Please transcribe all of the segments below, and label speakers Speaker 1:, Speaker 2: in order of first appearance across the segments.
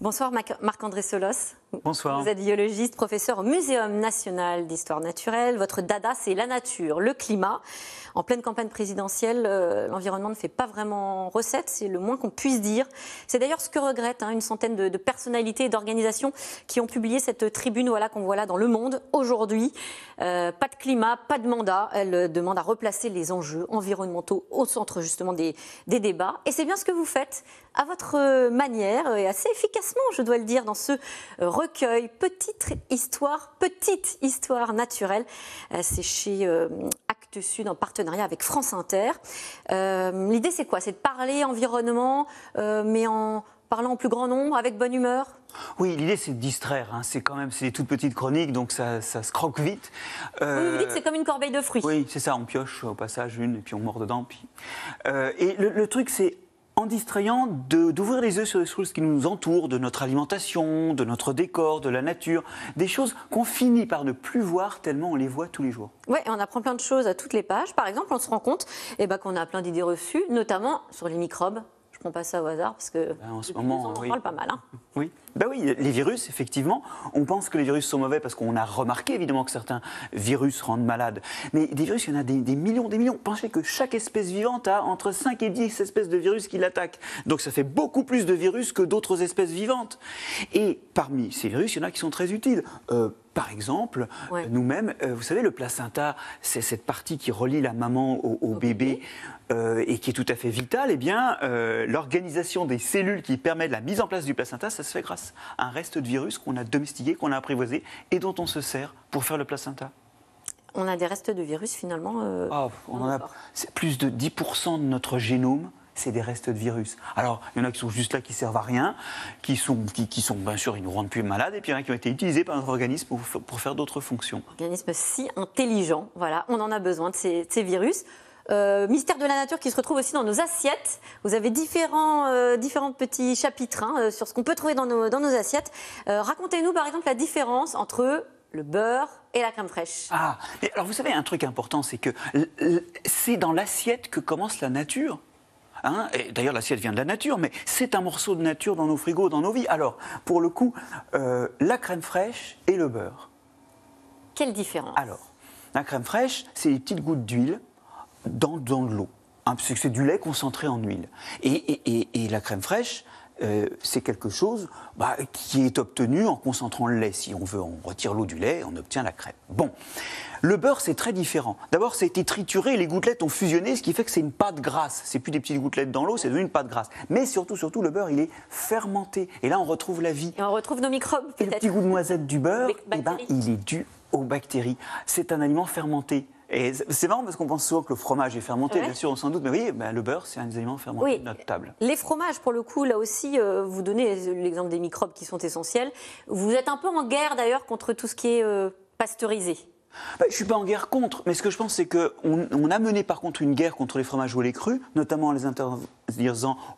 Speaker 1: Bonsoir Marc-André Solos. Bonsoir. Vous êtes biologiste, professeur au Muséum national d'histoire naturelle. Votre dada, c'est la nature, le climat en pleine campagne présidentielle, euh, l'environnement ne fait pas vraiment recette, c'est le moins qu'on puisse dire. C'est d'ailleurs ce que regrettent hein, une centaine de, personnalités et d'organisations qui ont publié cette tribune voilà, qu'on voit là dans Le Monde aujourd'hui. Euh, pas de climat, pas de mandat. Elle euh, demande à replacer les enjeux environnementaux au centre justement des, des débats. Et c'est bien ce que vous faites à votre manière et assez efficacement, je dois le dire, dans ce recueil Petite histoire, petite histoire naturelle. C'est chez du Sud en partenariat avec France Inter. Euh, l'idée, c'est quoi C'est de parler environnement, euh, mais en parlant au plus grand nombre, avec bonne humeur
Speaker 2: oui, l'idée c'est de distraire. Hein. C'est quand même des toutes petites chroniques, donc ça, ça se croque vite. Euh... Vous dites c'est comme une corbeille de fruits. Oui, c'est ça. On pioche au passage une, et puis on mord dedans. Puis... Euh, et le truc c'est en distrayant d'ouvrir les yeux sur les choses qui nous entourent, de notre alimentation, de notre décor, de la nature, des choses qu'on finit par ne plus voir tellement on les voit tous les jours.
Speaker 1: Oui, on apprend plein de choses à toutes les pages. Par exemple, on se rend compte eh ben, qu'on a plein d'idées reçues, notamment sur les microbes qu'on passe ça au hasard parce que bah,
Speaker 2: en ce moment, on parle pas mal. Hein. Oui. bah oui, les virus, effectivement, on pense que les virus sont mauvais parce qu'on a remarqué évidemment que certains virus rendent malades. Mais des virus, il y en a des, millions, des millions. Pensez que chaque espèce vivante a entre 5 et 10 espèces de virus qui l'attaquent. Donc ça fait beaucoup plus de virus que d'autres espèces vivantes. Et parmi ces virus, il y en a qui sont très utiles. Euh, par exemple, nous-mêmes, euh, vous savez, le placenta, c'est cette partie qui relie la maman au, bébé euh, et qui est tout à fait vitale. Eh bien, euh, l'organisation des cellules qui permet la mise en place du placenta, ça se fait grâce à un reste de virus qu'on a domestiqué, qu'on a apprivoisé et dont on se sert pour faire le placenta.
Speaker 1: On a des restes de virus finalement ah,
Speaker 2: on en a, C'est plus de 10% de notre génome c'est des restes de virus. Alors, il y en a qui sont juste là, qui servent à rien, qui sont, qui, sont bien sûr, ils nous rendent plus malades, et puis il y en a qui ont été utilisés par notre organisme pour, pour faire d'autres fonctions.
Speaker 1: Organisme si intelligent, voilà, on en a besoin de ces, ces virus. Euh, mystère de la nature qui se retrouve aussi dans nos assiettes. Vous avez différents, euh, différents petits chapitres hein, euh, sur ce qu'on peut trouver dans nos, dans nos assiettes. Racontez-nous par exemple la différence entre
Speaker 2: le beurre et la crème fraîche. Ah, alors vous savez, un truc important, c'est que c'est dans l'assiette que commence la nature. Hein, d'ailleurs, l'assiette vient de la nature, mais c'est un morceau de nature dans nos frigos, dans nos vies. Alors, pour le coup, euh, la crème fraîche et le beurre. Quelle différence Alors, la crème fraîche, c'est des petites gouttes d'huile dans, de l'eau. Hein, c'est du lait concentré en huile. et la crème fraîche, euh, c'est quelque chose bah, qui est obtenu en concentrant le lait. Si on veut, on retire l'eau du lait, et on obtient la crème. Bon, le beurre, c'est très différent. D'abord, ça a été trituré, les gouttelettes ont fusionné, ce qui fait que c'est une pâte grasse. C'est plus des petites gouttelettes dans l'eau, c'est devenu une pâte grasse. Mais surtout, surtout, le beurre, il est fermenté. Et là, on retrouve la vie. on retrouve nos microbes. Et le petit goût de noisette du beurre, eh ben, il est dû aux bactéries. C'est un aliment fermenté. Et c'est marrant parce qu'on pense souvent que le fromage est fermenté, bien sûr, on s'en doute, mais oui, ben, le beurre, c'est un des aliments fermentés de notre table.
Speaker 1: Les fromages, pour le coup, là aussi, euh, vous donnez l'exemple des microbes qui sont essentiels. Vous êtes un peu en guerre d'ailleurs contre tout ce qui est euh, pasteurisé.
Speaker 2: Ben, je ne suis pas en guerre contre, mais ce que je pense, c'est qu'on on a mené par contre une guerre contre les fromages ou les crus, notamment les, inter dire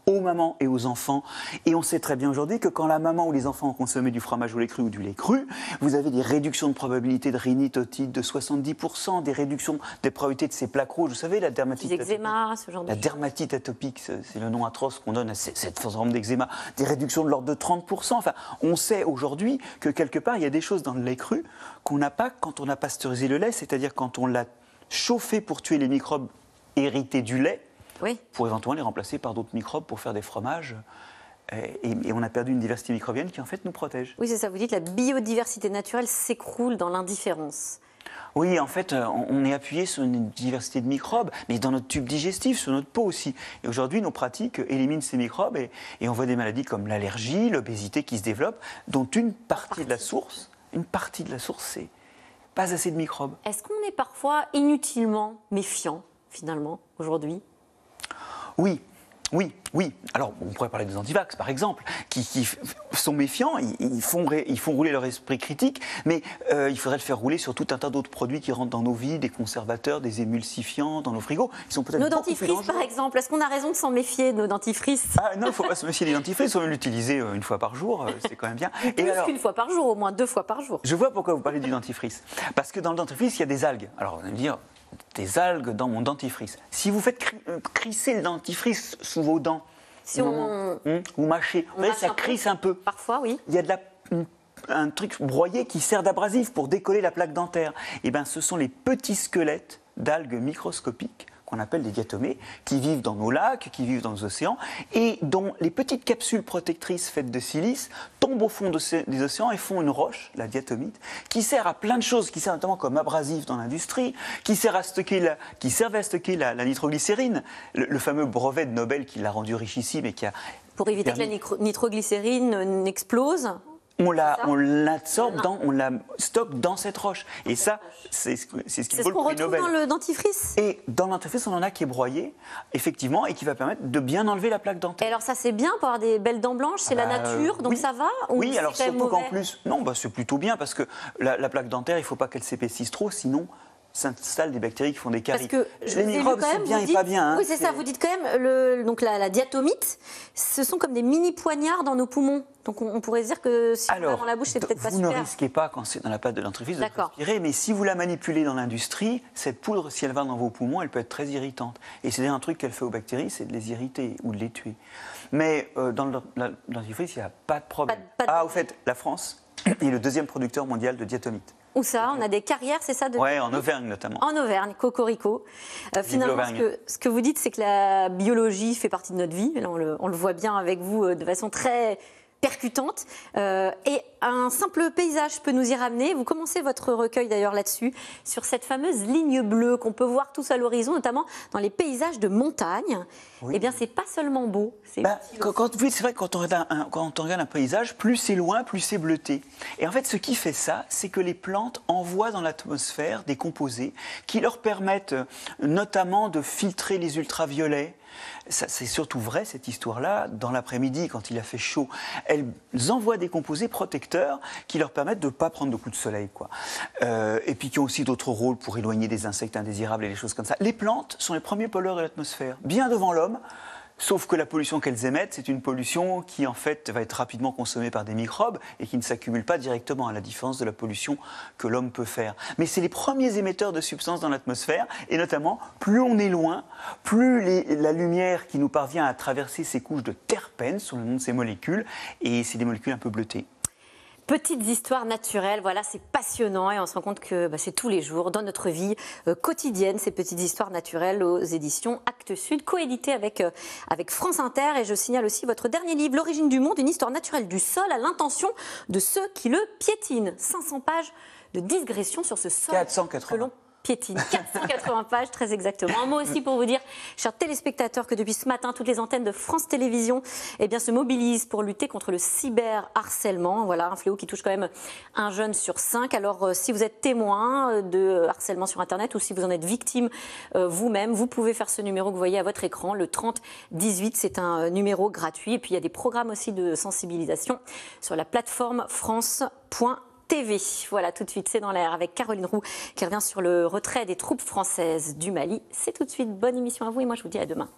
Speaker 2: aux mamans et aux enfants. Et on sait très bien aujourd'hui que quand la maman ou les enfants ont consommé du fromage au lait cru ou du lait cru, vous avez des réductions de probabilité de rhinite, de 70%, des réductions des probabilités de ces plaques rouges. Vous savez, la dermatite. la dermatite atopique, c'est le nom atroce qu'on donne à cette forme d'eczéma. Des réductions de l'ordre de 30%. Enfin, on sait aujourd'hui que quelque part, il y a des choses dans le lait cru qu'on n'a pas quand on a pasteurisé le lait, c'est-à-dire quand on l'a chauffé pour tuer les microbes hérités du lait, pour éventuellement les remplacer par d'autres microbes pour faire des fromages. Et, on a perdu une diversité microbienne qui en fait nous protège. Oui,
Speaker 1: c'est ça, vous dites, la biodiversité naturelle s'écroule dans l'indifférence.
Speaker 2: Oui, en fait, euh, on est appuyé sur une diversité de microbes, mais dans notre tube digestif, sur notre peau aussi. Et aujourd'hui, nos pratiques éliminent ces microbes et, on voit des maladies comme l'allergie, l'obésité qui se développent, dont une partie, de la source, une partie de la source, c'est pas assez de microbes.
Speaker 1: Est-ce qu'on est parfois inutilement méfiant, finalement, aujourd'hui
Speaker 2: oui, oui, oui. Alors, on pourrait parler des antivax, par exemple, qui, sont méfiants, ils, font rouler leur esprit critique, mais euh, il faudrait le faire rouler sur tout un tas d'autres produits qui rentrent dans nos vies, des conservateurs, des émulsifiants, dans nos frigos, qui sont peut-être Nos dentifrices, par
Speaker 1: exemple. Est-ce qu'on a raison de s'en méfier nos dentifrices ah, Non, il ne faut pas se méfier des dentifrices,
Speaker 2: on peut l'utiliser euh, une fois par jour, euh, c'est quand même bien. Et Plus qu'une
Speaker 1: fois par jour, au moins deux fois par jour.
Speaker 2: Je vois pourquoi vous parlez du dentifrice. Parce que dans le dentifrice, il y a des algues. Alors, on va me dire, des algues dans mon dentifrice. Si vous faites euh, crisser le dentifrice sous vos dents, ou mâcher, vous voyez, ça crisse un peu. Parfois, oui. Il y a de un truc broyé qui sert d'abrasif pour décoller la plaque dentaire. Et eh ben, ce sont les petits squelettes d'algues microscopiques qu'on appelle des diatomées, qui vivent dans nos lacs, qui vivent dans nos océans, et dont les petites capsules protectrices faites de silice tombent au fond des océans et font une roche, la diatomite, qui sert à plein de choses, qui sert notamment comme abrasif dans l'industrie, qui, sert à qui servait à stocker la, nitroglycérine, le, fameux brevet de Nobel qui l'a rendu richissime mais qui a pour éviter que la
Speaker 1: nitroglycérine euh, n'explose
Speaker 2: on l'absorbe on la stocke dans cette roche. Et ça, c'est ce, ce qui C'est le qu'on retrouve dans
Speaker 1: le dentifrice. Et
Speaker 2: dans dentifrice, on en a qui est broyé, effectivement, et qui va permettre de bien enlever la plaque dentaire. Et alors ça, c'est bien pour avoir des belles dents
Speaker 1: blanches, c'est la ah bah, nature, donc ça va Oui, alors surtout qu'en
Speaker 2: plus, non, bah, c'est plutôt bien parce que la, la plaque dentaire, il ne faut pas qu'elle s'épaississe trop, sinon s'installent des bactéries qui font des caries. Parce que les microbes, c'est bien et pas bien. Hein. oui, c'est ça, vous
Speaker 1: dites quand même, le, donc la, diatomite, ce sont comme des mini poignards dans nos poumons. Donc on, pourrait dire que si on l'a dans la bouche, c'est peut-être pas super. Vous ne
Speaker 2: risquez pas, quand c'est dans la pâte de dentifrice, de respirer, mais si vous la manipulez dans l'industrie, cette poudre, si elle va dans vos poumons, elle peut être très irritante. Et c'est un truc qu'elle fait aux bactéries, c'est de les irriter ou de les tuer. Mais euh, dans le il n'y a pas de problème. Ah, au fait, la France est le deuxième producteur mondial de diatomite
Speaker 1: ça On a des carrières, c'est ça de... Oui, en Auvergne notamment. En Auvergne, Cocorico. Euh, finalement, ce que, vous dites, c'est que la biologie fait partie de notre vie. on, le, voit bien avec vous euh, de façon très percutante. Euh, et un simple paysage peut nous y ramener. Vous commencez votre recueil d'ailleurs là-dessus, sur cette fameuse ligne bleue qu'on peut voir tous à l'horizon, notamment dans les paysages de montagne. Eh bien, c'est pas seulement beau.
Speaker 2: C'est bah, quand, oui, c'est vrai, quand on, quand on regarde un paysage, plus c'est loin, plus c'est bleuté. Et en fait, ce qui fait ça, c'est que les plantes envoient dans l'atmosphère des composés qui leur permettent euh, notamment de filtrer les ultraviolets, c'est surtout vrai, cette histoire-là, dans l'après-midi, quand il a fait chaud, elles envoient des composés protecteurs qui leur permettent de ne pas prendre de coups de soleil. Quoi. Euh, et puis qui ont aussi d'autres rôles pour éloigner des insectes indésirables et des choses comme ça. Les plantes sont les premiers pollueurs de l'atmosphère, bien devant l'homme. Sauf que la pollution qu'elles émettent, c'est une pollution qui en fait va être rapidement consommée par des microbes et qui ne s'accumule pas directement à la différence de la pollution que l'homme peut faire. Mais c'est les premiers émetteurs de substances dans l'atmosphère et notamment plus on est loin, plus la lumière qui nous parvient à traverser ces couches de terpènes, sous le nom de ces molécules, et c'est des molécules un peu bleutées.
Speaker 1: Petites histoires naturelles, voilà, c'est passionnant et on se rend compte que bah, c'est tous les jours dans notre vie euh, quotidienne ces petites histoires naturelles aux éditions Actes Sud, coédité avec euh, avec France Inter et je signale aussi votre dernier livre, L'origine du monde, une histoire naturelle du sol à l'intention de ceux qui le piétinent. 500 pages de digression sur ce sol 480 piétine. 480 pages, très exactement. Un mot aussi pour vous dire, chers téléspectateurs, que depuis ce matin, toutes les antennes de France Télévisions eh bien, se mobilisent pour lutter contre le cyberharcèlement. Voilà, un fléau qui touche quand même un jeune sur cinq. Alors, euh, si vous êtes témoin euh, de euh, harcèlement sur Internet ou si vous en êtes victime vous-même, vous pouvez faire ce numéro que vous voyez à votre écran, le 3018. C'est un numéro gratuit. Et puis, il y a des programmes aussi de sensibilisation sur la plateforme France. TV. Voilà, tout de suite, c'est dans l'air avec Caroline Roux qui revient sur le retrait des troupes françaises du Mali. C'est tout de suite. Bonne émission à vous et moi, je vous dis à demain.